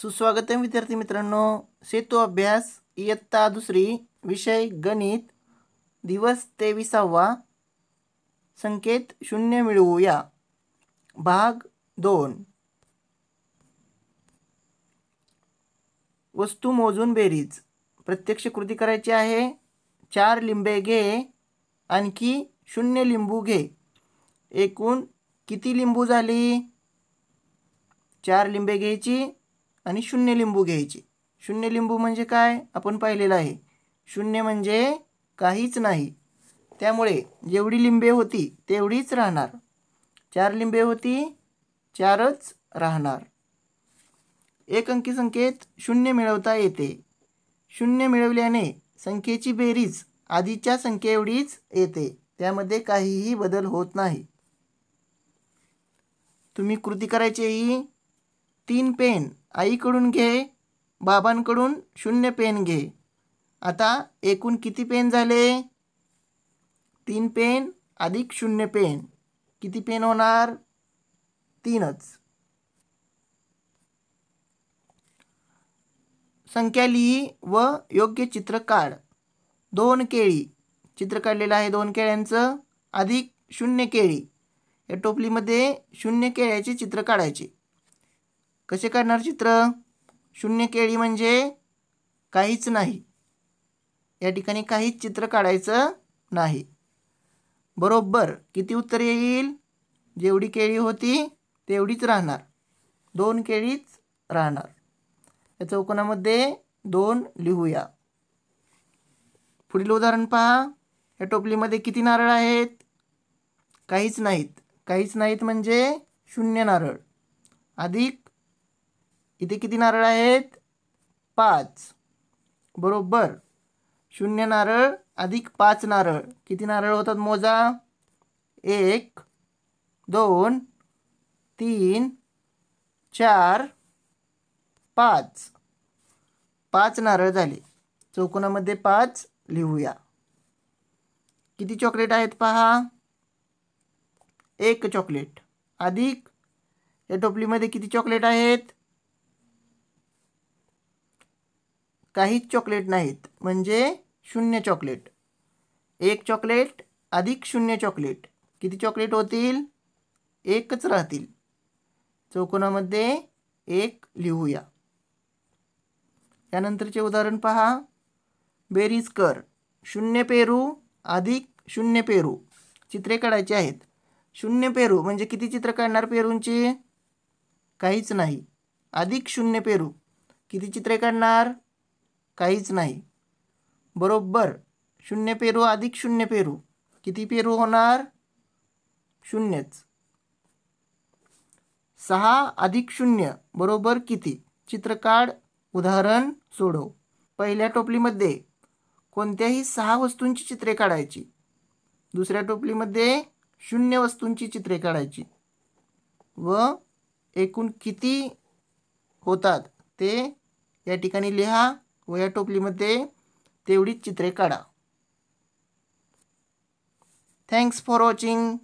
सुस्वागत विद्यार्थी मित्रांनो सेतू अभ्यास इयत्ता दुसरी विषय गणित दिवस तेविसावा संकेत शून्य मिळवूया भाग दोन वस्तू मोजून बेरीज प्रत्यक्ष कृती करायची आहे चार लिंबे घे आणखी शून्य लिंबू घे एकूण किती लिंबू झाली चार लिंबे घ्यायची आणि शून्य लिंबू घ्यायची शून्य लिंबू म्हणजे काय आपण पाहिलेलं आहे शून्य म्हणजे काहीच नाही त्यामुळे जेवढी लिंबे होती तेवढीच राहणार चार लिंबे होती चारच राहणार एक अंकी संख्येत शून्य मिळवता येते शून्य मिळवल्याने संख्येची बेरीज आधीच्या संख्येएवढीच येते त्यामध्ये काहीही बदल होत नाही तुम्ही कृती करायची ही तीन पेन आईकडून घे बाबांकडून शून्य पेन घे आता एकूण किती पेन झाले तीन पेन अधिक शून्य पेन किती पेन होणार तीनच संख्या लिही व योग्य चित्र काढ दोन केळी चित्र काढलेलं आहे दोन केळ्यांचं अधिक शून्य केळी या टोपलीमध्ये शून्य केळ्याचे चित्र काढायचे कसे काढणार चित्र शून्य केळी म्हणजे काहीच नाही या ठिकाणी काहीच चित्र काढायचं नाही बरोबर किती उत्तर येईल जेवढी केळी होती तेवढीच राहणार दोन केळीच राहणार या चौकोनामध्ये दोन लिहूया पुढील उदाहरण पहा या टोपलीमध्ये किती नारळ आहेत काहीच नाहीत काहीच नाहीत म्हणजे शून्य नारळ अधिक इथे किती नारळ आहेत पाच बरोबर शून्य नारळ अधिक पाच नारळ किती नारळ होतात मोजा एक दोन तीन चार पाच पाच नारळ झाले चौकोनामध्ये पाच लिहूया किती चॉकलेट आहेत पहा एक चॉकलेट अधिक या टोपलीमध्ये किती चॉकलेट आहेत काहीच चॉकलेट नाहीत म्हणजे शून्य चॉकलेट एक चॉकलेट अधिक शून्य चॉकलेट किती चॉकलेट होतील एकच राहतील चौकोनामध्ये एक लिहूया त्यानंतरचे उदाहरण पहा बेरीज कर शून्य पेरू अधिक शून्य पेरू चित्रे काढायची आहेत शून्य पेरू म्हणजे किती चित्र काढणार पेरूंची काहीच नाही अधिक शून्य पेरू किती चित्रे काढणार काहीच नाही बरोबर शून्य पेरू अधिक शून्य पेरू किती पेरू होणार शून्यच सहा अधिक शून्य बरोबर किती चित्र काढ उदाहरण सोडव पहिल्या टोपलीमध्ये कोणत्याही सहा वस्तूंची चित्रे काढायची दुसऱ्या टोपलीमध्ये शून्य वस्तूंची चित्रे काढायची व एकूण किती होतात ते या ठिकाणी लिहा व या टोपलीमध्ये तेवढीच चित्रे काढा थँक्स फॉर वॉचिंग